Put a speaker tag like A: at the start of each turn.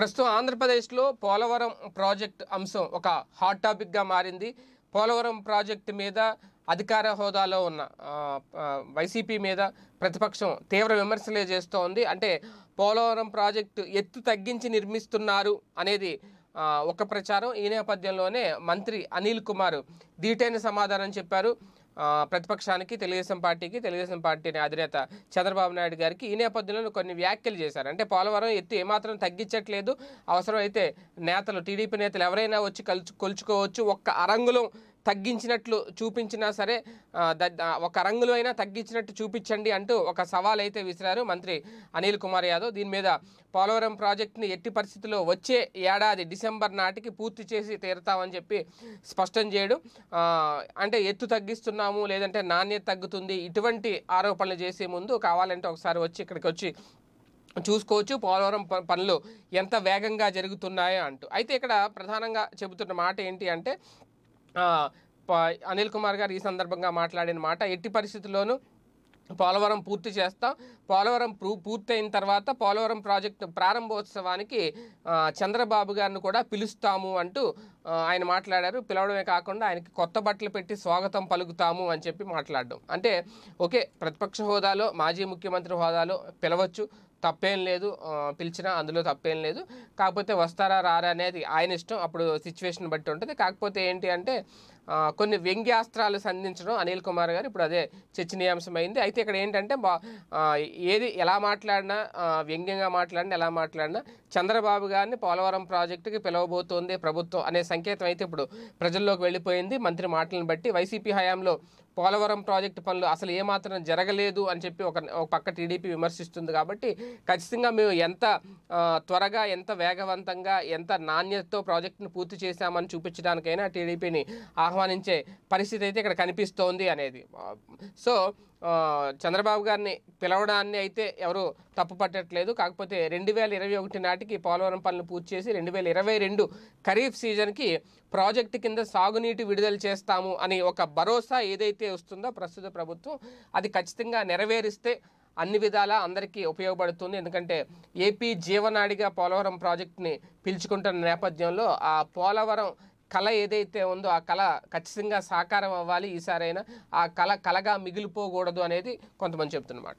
A: ప్రస్తుతం ఆంధ్రప్రదేశ్లో పోలవరం ప్రాజెక్ట్ అంశం ఒక హాట్ టాపిక్గా మారింది పోలవరం ప్రాజెక్టు మీద అధికార హోదాలో ఉన్న వైసీపీ మీద ప్రతిపక్షం తీవ్ర విమర్శలే చేస్తోంది అంటే పోలవరం ప్రాజెక్టు ఎత్తు తగ్గించి నిర్మిస్తున్నారు అనేది ఒక ప్రచారం ఈ నేపథ్యంలోనే మంత్రి అనిల్ కుమార్ దీటైన సమాధానం చెప్పారు ప్రతిపక్షానికి తెలుగుదేశం పార్టీకి తెలుగుదేశం పార్టీ అధినేత చంద్రబాబు నాయుడు గారికి ఈ నేపథ్యంలో కొన్ని వ్యాఖ్యలు చేశారు అంటే పోలవరం ఎత్తు ఏమాత్రం తగ్గించట్లేదు అవసరమైతే నేతలు టీడీపీ నేతలు ఎవరైనా వచ్చి కలుచు కొలుచుకోవచ్చు ఒక్క అరంగులం తగ్గించినట్లు చూపించినా సరే ఒక రంగులో అయినా తగ్గించినట్టు చూపించండి అంటూ ఒక సవాల్ అయితే విసిరారు మంత్రి అనిల్ కుమార్ యాదవ్ దీని మీద పోలవరం ప్రాజెక్టుని ఎట్టి పరిస్థితుల్లో వచ్చే ఏడాది డిసెంబర్ నాటికి పూర్తి చేసి తీరుతామని చెప్పి స్పష్టం చేయడం అంటే ఎత్తు తగ్గిస్తున్నాము లేదంటే నాణ్యత తగ్గుతుంది ఇటువంటి ఆరోపణలు చేసే ముందు కావాలంటే ఒకసారి వచ్చి ఇక్కడికి వచ్చి చూసుకోవచ్చు పోలవరం పనులు ఎంత వేగంగా జరుగుతున్నాయో అంటూ అయితే ఇక్కడ ప్రధానంగా చెబుతున్న మాట ఏంటి అంటే అనిల్ కుమార్ గారు ఈ సందర్భంగా మాట్లాడిన మాట ఎట్టి పరిస్థితుల్లోనూ పోలవరం పూర్తి చేస్తాం పోలవరం పూర్తయిన తర్వాత పోలవరం ప్రాజెక్టు ప్రారంభోత్సవానికి చంద్రబాబు గారిని కూడా పిలుస్తాము అంటూ ఆయన మాట్లాడారు పిలవడమే కాకుండా ఆయనకి కొత్త బట్టలు పెట్టి స్వాగతం పలుకుతాము అని చెప్పి మాట్లాడడం అంటే ఓకే ప్రతిపక్ష హోదాలో మాజీ ముఖ్యమంత్రి హోదాలో పిలవచ్చు తప్పేం లేదు పిలిచినా అందులో తప్పేం లేదు కాకపోతే వస్తారా రారా అనేది ఆయన ఇష్టం అప్పుడు సిచ్యువేషన్ బట్టి ఉంటుంది కాకపోతే ఏంటి అంటే కొన్ని వ్యంగ్యాస్త్రాలు సంధించడం అనిల్ కుమార్ గారు ఇప్పుడు అదే చర్చనీయాంశమైంది అయితే ఇక్కడ ఏంటంటే బా ఏది ఎలా మాట్లాడినా వ్యంగ్యంగా మాట్లాడినా ఎలా మాట్లాడినా చంద్రబాబు గారిని పోలవరం ప్రాజెక్టుకి పిలవబోతోంది ప్రభుత్వం అనే సంకేతం అయితే ఇప్పుడు ప్రజల్లోకి వెళ్ళిపోయింది మంత్రి మాటలను బట్టి వైసీపీ హయాంలో పోలవరం ప్రాజెక్టు పనులు అసలు ఏమాత్రం జరగలేదు అని చెప్పి ఒక పక్క టీడీపీ విమర్శిస్తుంది కాబట్టి ఖచ్చితంగా మేము ఎంత త్వరగా ఎంత వేగవంతంగా ఎంత నాణ్యతతో ప్రాజెక్టును పూర్తి చేశామని చూపించడానికైనా టీడీపీని ఆహ్వానించే పరిస్థితి అయితే ఇక్కడ కనిపిస్తోంది అనేది సో చంద్రబాబు గారిని పిలవడాన్ని అయితే ఎవరు తప్పు పట్టట్లేదు కాకపోతే రెండు వేల ఇరవై ఒకటి నాటికి పోలవరం పనులు పూర్తి చేసి రెండు వేల ఇరవై రెండు ఖరీఫ్ సీజన్కి ప్రాజెక్టు కింద సాగునీటి విడుదల చేస్తాము అని ఒక భరోసా ఏదైతే వస్తుందో ప్రస్తుత ప్రభుత్వం అది ఖచ్చితంగా నెరవేరిస్తే అన్ని విధాలా అందరికీ ఉపయోగపడుతుంది ఎందుకంటే ఏపీ జీవనాడిగా పోలవరం ప్రాజెక్టుని పిలుచుకుంటున్న నేపథ్యంలో ఆ పోలవరం కళ ఏదైతే ఉందో ఆ కళ ఖచ్చితంగా సాకారం అవ్వాలి ఈసారైనా ఆ కళ కళగా మిగిలిపోకూడదు అనేది కొంతమంది చెప్తున్నమాట